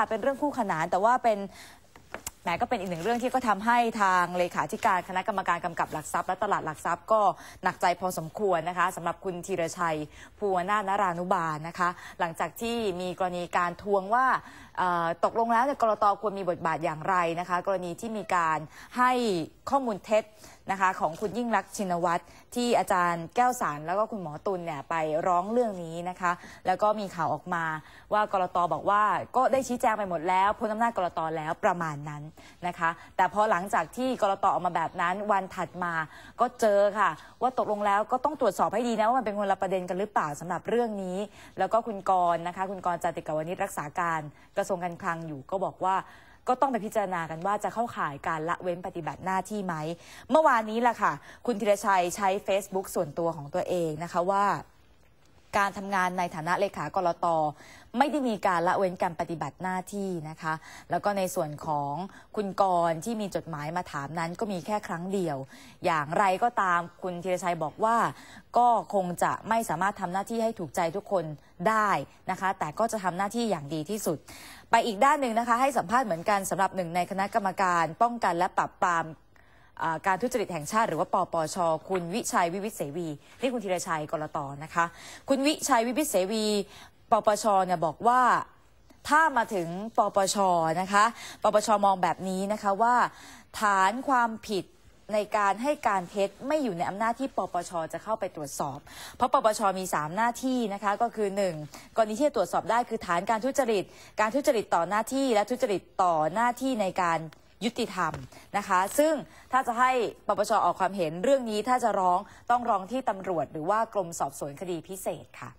ค่ะเป็นเรื่องคู่ขนานแต่ว่าเป็นแหมก็เป็นอีกหนึ่งเรื่องที่ก็ทำให้ทางเลขาธิการคณะกรรมการกำกับหลักทรัพย์ และตลาดหลักทรัพย์ก็หนักใจพอสมควรนะคะ สำหรับคุณธีรชัยภูวนาณรานุบาลนะคะหลังจากที่มีกรณีการทวงว่าตกลงแล้วกรตควรมีบทบาทอย่างไรนะคะ กรณีที่มีการให้ข้อมูลเท็จนะคะของคุณยิ่งรักชินวัตรที่อาจารย์แก้วสาร แล้วก็คุณหมอตุลเนี่ยไปร้องเรื่องนี้นะคะ แล้วก็มีข่าวออกมา ว่ากรตบอกว่าก็ได้ชี้แจงไปหมดแล้วพ้นอำนาจกรตแล้วประมาณนั้นนะคะ แต่พอหลังจากที่กรตออกมาแบบนั้น วันถัดมาก็เจอค่ะ ว่าตกลงแล้วก็ต้องตรวจสอบให้ดีนะว่ามันเป็นคนละประเด็นกันหรือเปล่าสำหรับเรื่องนี้ แล้วก็คุณกรณ์นะคะ คุณกรณ์จติกวณิตรักษาการกระทรวงการคลังอยู่ก็บอกว่าก็ต้องไปพิจารณากันว่าจะเข้าข่ายการละเว้นปฏิบัติหน้าที่ไหม เมื่อวานนี้แหละค่ะ คุณธีรชัยใช้ Facebook ส่วนตัวของตัวเองนะคะว่าการทำงานในฐานะเลขากรตไม่ได้มีการละเว้นการปฏิบัติหน้าที่นะคะ แล้วก็ในส่วนของคุณกรที่มีจดหมายมาถามนั้น ก็มีแค่ครั้งเดียว อย่างไรก็ตามคุณธีรชัยบอกว่าก็คงจะไม่สามารถทำหน้าที่ให้ถูกใจทุกคนได้นะคะ แต่ก็จะทำหน้าที่อย่างดีที่สุด ไปอีกด้านหนึ่งนะคะให้สัมภาษณ์เหมือนกันสำหรับหนึ่งในคณะกรรมการ ป้องกันและปรับปรามการทุจริตแห่งชาติหรือว่าปปช คุณวิชัยวิวิเสวีนี่คุณธีรชัยกรตนะคะ คุณวิชัยวิวิเสวี ปปชเนี่ยบอกว่าถ้ามาถึงปปชนะคะปปชมองแบบนี้นะคะว่าฐานความผิดในการให้การเท็จไม่อยู่ในอำนาจที่ปปชจะเข้าไปตรวจสอบ เพราะปปชมี 3 หน้าที่นะคะก็คือ 1. กรณีที่ตรวจสอบได้ คือฐานการทุจริตการทุจริตต่อหน้าที่ และทุจริตต่อหน้าที่ในการยุติธรรมนะคะ ซึ่งถ้าจะให้ปปชออกความเห็นเรื่องนี้ถ้าจะร้องต้องร้องที่ตำรวจหรือว่ากรมสอบสวนคดีพิเศษค่ะ